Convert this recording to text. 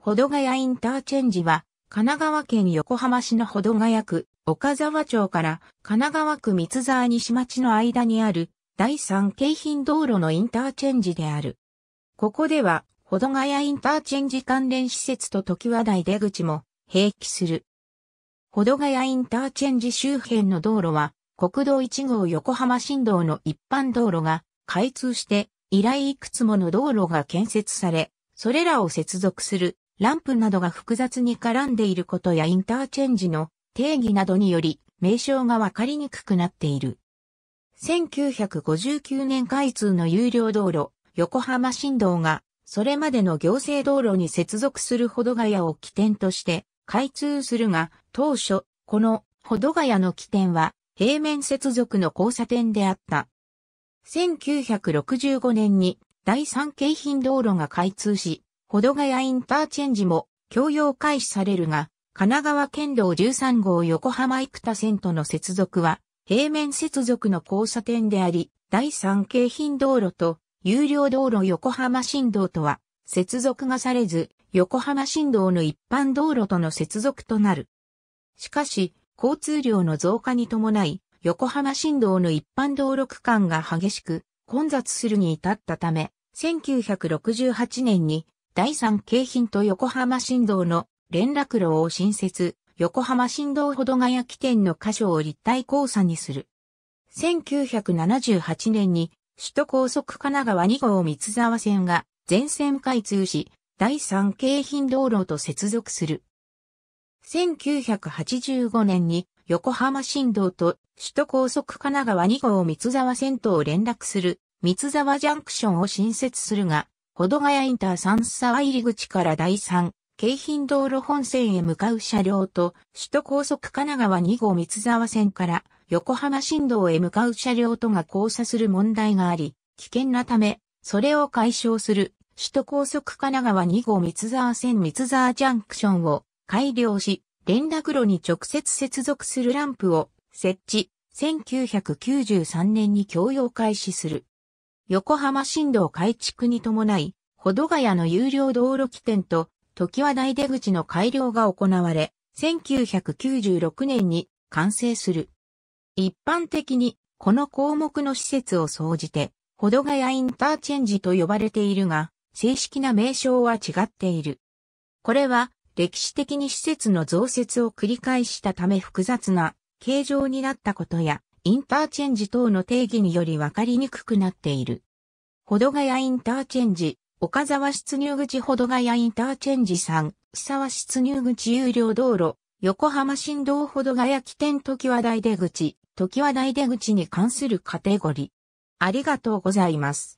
保土ヶ谷インターチェンジは、神奈川県横浜市の保土ヶ谷区、岡沢町から神奈川区三沢西町の間にある第三京浜道路のインターチェンジである。ここでは、保土ヶ谷インターチェンジ関連施設と時和台出口も併記する。保土ヶ谷インターチェンジ周辺の道路は、国道1号横浜新道の一般道路が開通して、以来いくつもの道路が建設され、それらを接続するランプなどが複雑に絡んでいることやインターチェンジの定義などにより名称がわかりにくくなっている。1959年開通の有料道路、横浜新道が、それまでの行政道路に接続する保土ヶ谷を起点として開通するが、当初、この保土ヶ谷の起点は平面接続の交差点であった。1965年に第三京浜道路が開通し、保土ヶ谷インターチェンジも供用開始されるが、神奈川県道13号横浜生田線との接続は、平面接続の交差点であり、第三京浜道路と有料道路横浜新道とは、接続がされず、横浜新道の一般道路との接続となる。しかし、交通量の増加に伴い、横浜新道の一般道路区間が激しく混雑するに至ったため、1968年に第三京浜と横浜新道の連絡路を新設、横浜新道ほどがや起点の箇所を立体交差にする。1978年に首都高速神奈川2号三沢線が全線開通し、第三京浜道路と接続する。1985年に横浜新道と首都高速神奈川2号三沢線とを連絡する三沢ジャンクションを新設するが、保土ヶ谷インター三沢入り口から第3、京浜道路本線へ向かう車両と、首都高速神奈川2号三沢線から横浜新道へ向かう車両とが交差する問題があり、危険なため、それを解消する首都高速神奈川2号三沢線三沢ジャンクションを改良し、連絡路に直接接続するランプを設置、1993年に供用開始する。横浜新道改築に伴い、保土ヶ谷の有料道路起点と、時和台出口の改良が行われ、1996年に完成する。一般的に、この項目の施設を総じて、保土ヶ谷インターチェンジと呼ばれているが、正式な名称は違っている。これは、歴史的に施設の増設を繰り返したため複雑な形状になったことや、インターチェンジ等の定義により分かりにくくなっている。ほどがやインターチェンジ、岡沢出入口ほどがやインターチェンジ3、沢出入口有料道路、横浜新道ほどがや起点時は台出口、時は台出口に関するカテゴリー。ありがとうございます。